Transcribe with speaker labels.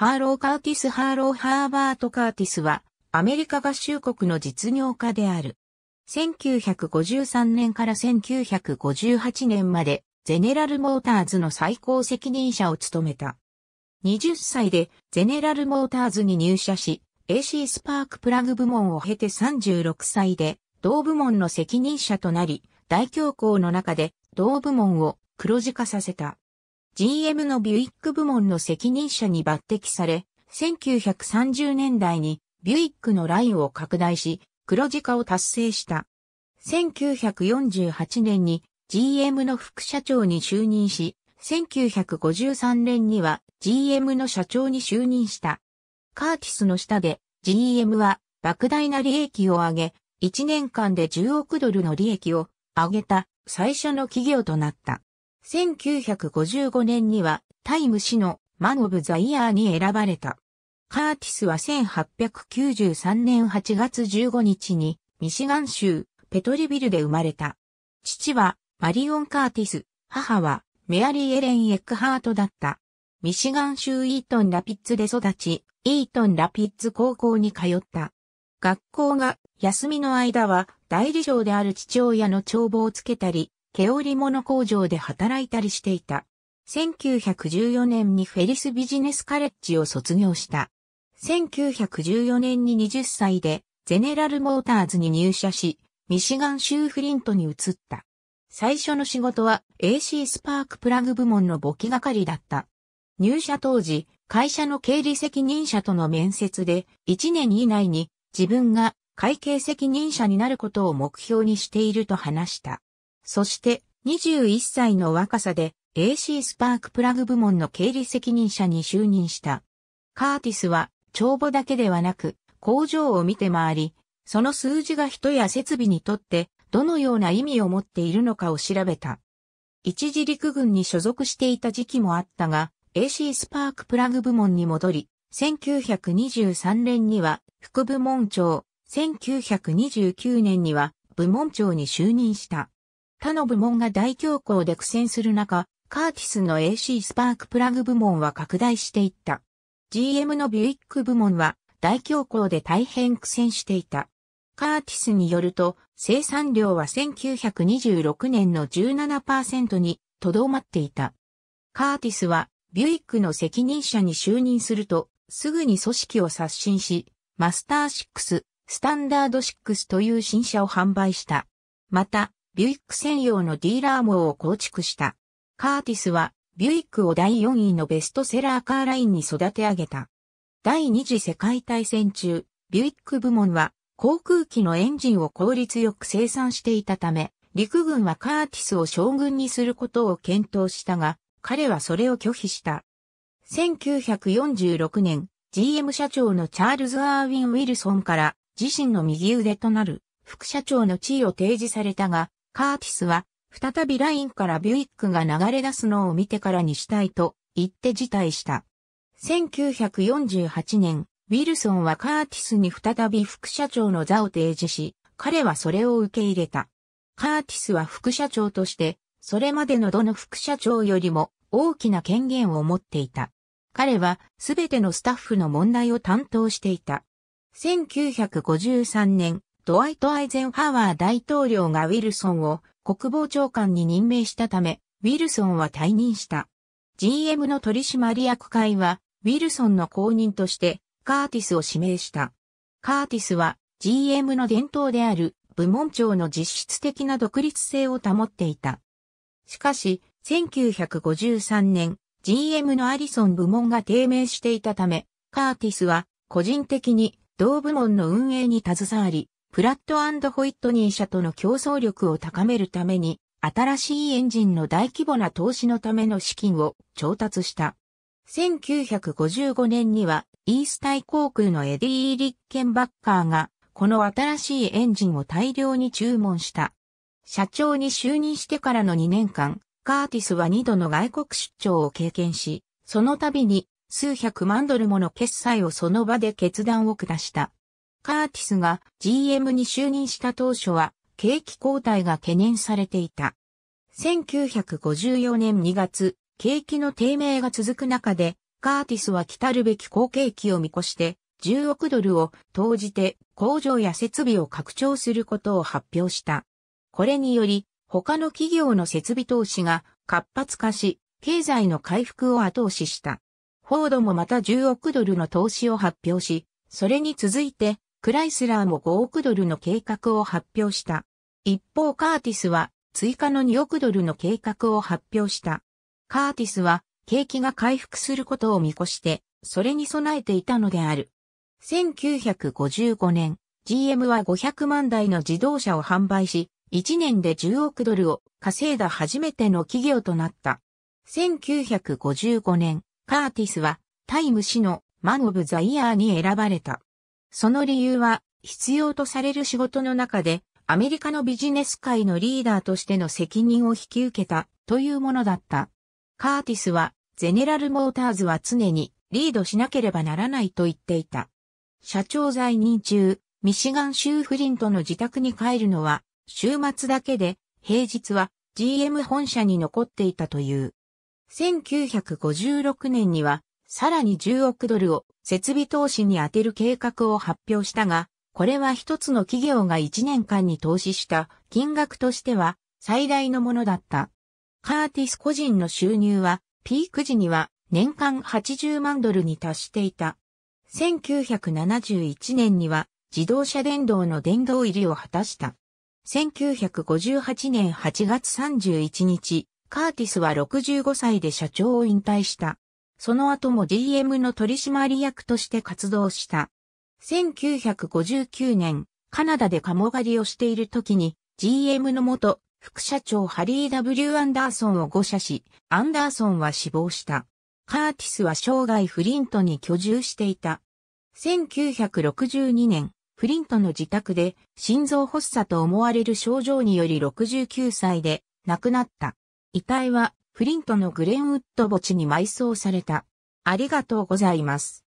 Speaker 1: ハーロー・カーティス・ハーロー・ハーバート・カーティスは、アメリカ合衆国の実業家である。1953年から1958年まで、ゼネラル・モーターズの最高責任者を務めた。20歳で、ゼネラル・モーターズに入社し、AC スパークプラグ部門を経て36歳で、同部門の責任者となり、大恐慌の中で、同部門を黒字化させた。GM のビュイック部門の責任者に抜擢され、1930年代にビュイックのラインを拡大し、黒字化を達成した。1948年に GM の副社長に就任し、1953年には GM の社長に就任した。カーティスの下で GM は莫大な利益を上げ、1年間で10億ドルの利益を上げた最初の企業となった。1955年にはタイム誌のマン・オブ・ザ・イヤーに選ばれた。カーティスは1893年8月15日にミシガン州ペトリビルで生まれた。父はマリオン・カーティス、母はメアリー・エレン・エックハートだった。ミシガン州イートン・ラピッツで育ち、イートン・ラピッツ高校に通った。学校が休みの間は代理上である父親の帳簿をつけたり、毛織物工場で働いたりしていた。1914年にフェリスビジネスカレッジを卒業した。1914年に20歳でゼネラルモーターズに入社し、ミシガン州フリントに移った。最初の仕事は AC スパークプラグ部門の簿記係だった。入社当時、会社の経理責任者との面接で、1年以内に自分が会計責任者になることを目標にしていると話した。そして21歳の若さで AC スパークプラグ部門の経理責任者に就任した。カーティスは帳簿だけではなく工場を見て回り、その数字が人や設備にとってどのような意味を持っているのかを調べた。一時陸軍に所属していた時期もあったが、AC スパークプラグ部門に戻り、1923年には副部門長、1929年には部門長に就任した。他の部門が大恐慌で苦戦する中、カーティスの AC スパークプラグ部門は拡大していった。GM のビュイック部門は大恐慌で大変苦戦していた。カーティスによると、生産量は1926年の17%にとどまっていた。カーティスは、ビュイックの責任者に就任すると、すぐに組織を刷新し、マスター6、スタンダード6という新車を販売した。また、ビュイック専用のディーラー網を構築した。カーティスは、ビュイックを第4位のベストセラーカーラインに育て上げた。第二次世界大戦中、ビュイック部門は航空機のエンジンを効率よく生産していたため、陸軍はカーティスを将軍にすることを検討したが、彼はそれを拒否した。1946年、GM 社長のチャールズ・アーウィン・ウィルソンから自身の右腕となる副社長の地位を提示されたが、カーティスは、再びラインからビュイックが流れ出すのを見てからにしたいと言って辞退した。1948年、ウィルソンはカーティスに再び副社長の座を提示し、彼はそれを受け入れた。カーティスは副社長として、それまでのどの副社長よりも大きな権限を持っていた。彼はすべてのスタッフの問題を担当していた。1953年、ドワイト・アイゼンハワー大統領がウィルソンを国防長官に任命したため、ウィルソンは退任した。GM の取締役会は、ウィルソンの後任として、カーティスを指名した。カーティスは、GM の伝統である、部門長の実質的な独立性を保っていた。しかし、1953年、GM のアリソン部門が低迷していたため、カーティスは、個人的に、同部門の運営に携わり、プラットホイットニー社との競争力を高めるために、新しいエンジンの大規模な投資のための資金を調達した。1955年には、イースタイ航空のエディ・ー・リッケンバッカーが、この新しいエンジンを大量に注文した。社長に就任してからの2年間、カーティスは2度の外国出張を経験し、その度に数百万ドルもの決済をその場で決断を下した。カーティスが GM に就任した当初は、景気後退が懸念されていた。1954年2月、景気の低迷が続く中で、カーティスは来たるべき好景気を見越して、10億ドルを投じて工場や設備を拡張することを発表した。これにより、他の企業の設備投資が活発化し、経済の回復を後押しした。フォードもまた10億ドルの投資を発表し、それに続いてクライスラーも5億ドルの計画を発表した。一方カーティスは追加の2億ドルの計画を発表した。カーティスは景気が回復することを見越して、それに備えていたのである。1955年、GM は500万台の自動車を販売し、1年で10億ドルを稼いだ初めての企業となった。1955年、カーティスはタイム誌のマン・オブ・ザ・イヤーに選ばれた。その理由は、必要とされる仕事の中で、アメリカのビジネス界のリーダーとしての責任を引き受けたというものだった。カーティスは、ゼネラルモーターズは常にリードしなければならないと言っていた。社長在任中、ミシガン州フリントの自宅に帰るのは、週末だけで、平日は GM 本社に残っていたという。1956年には、さらに10億ドルを設備投資に充てる計画を発表したが、これは一つの企業が1年間に投資した金額としては最大のものだった。カーティス個人の収入はピーク時には年間80万ドルに達していた。1971年には自動車電動の電動入りを果たした。1958年8月31日、カーティスは65歳で社長を引退した。その後も DM の取締役として活動した。1959年、カナダで鴨狩りをしている時に、GM の元副社長ハリー・ W・ アンダーソンを誤射し、アンダーソンは死亡した。カーティスは生涯フリントに居住していた。1962年、フリントの自宅で心臓発作と思われる症状により69歳で亡くなった。遺体はフリントのグレンウッド墓地に埋葬された。ありがとうございます。